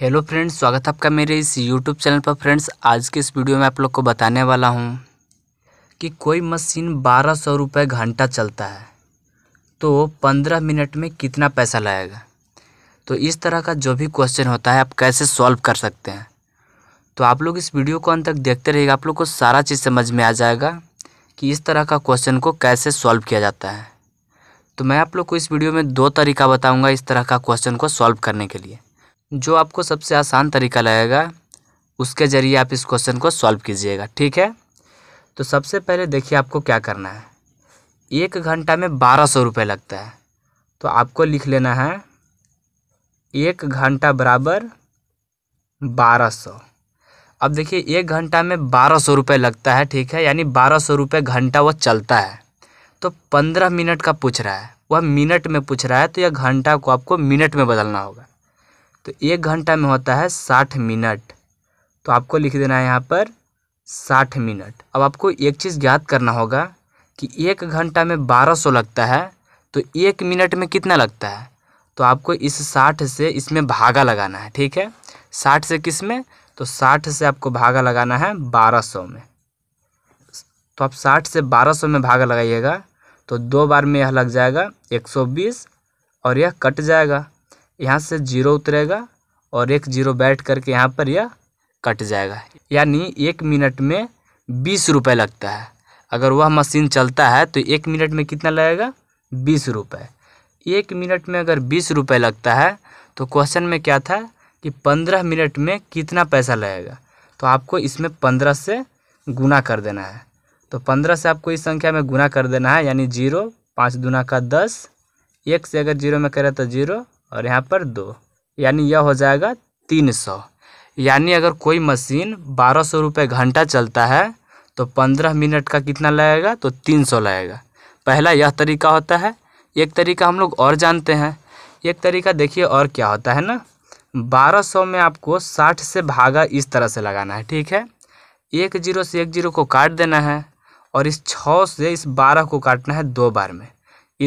hello friends स्वागत है आपका मेरे इस यूट्यूब चैनल पर फ्रेंड्स आज के इस वीडियो में आप लोग को बताने वाला हूँ कि कोई मशीन बारह सौ रुपये घंटा चलता है तो पंद्रह मिनट में कितना पैसा लगेगा तो इस तरह का जो भी क्वेश्चन होता है आप कैसे सॉल्व कर सकते हैं तो आप लोग इस वीडियो को अंत तक देखते रहिएगा आप लोग को सारा चीज़ समझ में आ जाएगा कि इस तरह का क्वेश्चन को कैसे सॉल्व किया जाता है तो मैं आप लोग को इस वीडियो में दो तरीका बताऊँगा इस तरह का क्वेश्चन को सॉल्व करने के लिए जो आपको सबसे आसान तरीका लगेगा उसके ज़रिए आप इस क्वेश्चन को सॉल्व कीजिएगा ठीक है तो सबसे पहले देखिए आपको क्या करना है एक घंटा में बारह सौ रुपये लगता है तो आपको लिख लेना है एक घंटा बराबर बारह सौ अब देखिए एक घंटा में बारह सौ रुपये लगता है ठीक है यानी बारह सौ रुपये घंटा वह चलता है तो पंद्रह मिनट का पूछ रहा है वह मिनट में पूछ रहा है तो यह घंटा को आपको मिनट में बदलना होगा तो एक घंटा में होता है साठ मिनट तो आपको लिख देना है यहाँ पर साठ मिनट अब आपको एक चीज़ याद करना होगा कि एक घंटा में बारह सौ लगता है तो एक मिनट में कितना लगता है तो आपको इस साठ से इसमें भागा लगाना है ठीक है साठ से किस में तो साठ से आपको भागा लगाना है बारह सौ में तो आप साठ से बारह सौ में भागा लगाइएगा तो दो बार में यह लग जाएगा एक सौ बीस और यह कट जाएगा यहाँ से जीरो उतरेगा और एक जीरो बैठ करके यहाँ पर यह कट जाएगा यानी एक मिनट में बीस रुपये लगता है अगर वह मशीन चलता है तो एक मिनट में कितना लगेगा बीस रुपये एक मिनट में अगर बीस रुपये लगता है तो क्वेश्चन में क्या था कि पंद्रह मिनट में कितना पैसा लगेगा तो आपको इसमें पंद्रह से गुना कर देना है तो पंद्रह से आपको इस संख्या में गुना कर देना है यानी जीरो पाँच दुना का दस एक से अगर जीरो में करें तो जीरो और यहाँ पर दो यानी यह हो जाएगा तीन सौ यानी अगर कोई मशीन बारह सौ रुपये घंटा चलता है तो पंद्रह मिनट का कितना लगेगा तो तीन सौ लगेगा पहला यह तरीका होता है एक तरीका हम लोग और जानते हैं एक तरीका देखिए और क्या होता है ना बारह सौ में आपको साठ से भागा इस तरह से लगाना है ठीक है एक जीरो से एक जीरो को काट देना है और इस छः से इस बारह को काटना है दो बार में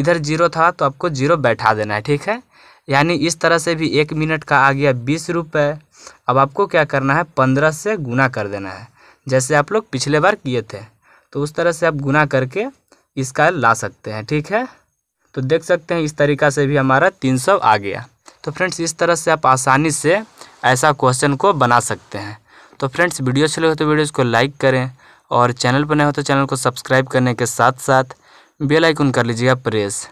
इधर जीरो था तो आपको जीरो बैठा देना है ठीक है यानी इस तरह से भी एक मिनट का आ गया बीस रुपये अब आपको क्या करना है पंद्रह से गुना कर देना है जैसे आप लोग पिछले बार किए थे तो उस तरह से आप गुना करके इसका ला सकते हैं ठीक है तो देख सकते हैं इस तरीका से भी हमारा तीन सौ आ गया तो फ्रेंड्स इस तरह से आप आसानी से ऐसा क्वेश्चन को बना सकते हैं तो फ्रेंड्स वीडियो अच्छे लगे तो वीडियोज़ को लाइक करें और चैनल पर नए हो तो चैनल को सब्सक्राइब करने के साथ साथ बेल आइकन कर लीजिएगा प्रेस